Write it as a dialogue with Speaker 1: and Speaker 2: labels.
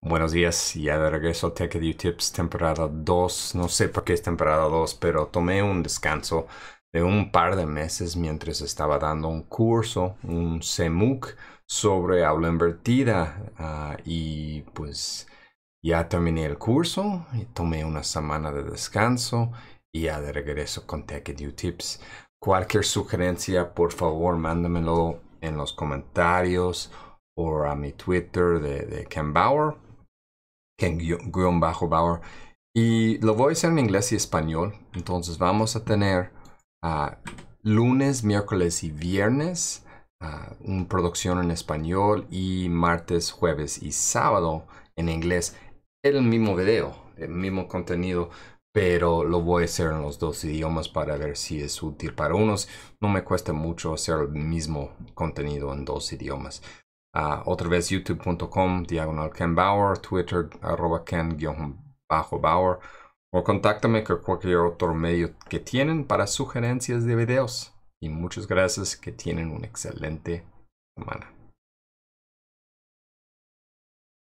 Speaker 1: Buenos días, ya de regreso a Tech Tips, temporada 2. No sé por qué es temporada 2, pero tomé un descanso de un par de meses mientras estaba dando un curso, un CEMUC, sobre aula invertida. Ah, y pues ya terminé el curso, y tomé una semana de descanso y ya de regreso con Tech Tips. Cualquier sugerencia, por favor, mándamelo en los comentarios o a mi Twitter de Ken Bauer Ken-Bauer. Y lo voy a hacer en inglés y español. Entonces vamos a tener ah, lunes, miércoles y viernes en ah, una producción en español y martes, jueves y sábado en inglés. El mismo video, el mismo contenido, pero lo voy a hacer en los dos idiomas para ver si es útil para unos. No me cuesta mucho hacer el mismo contenido en dos idiomas otra vez youtube.com diagonal Ken Bauer, Twitter arroba Ken-Bauer o contáctame con cualquier otro medio que tienen para sugerencias de videos. Y muchas gracias, que tienen una excelente semana.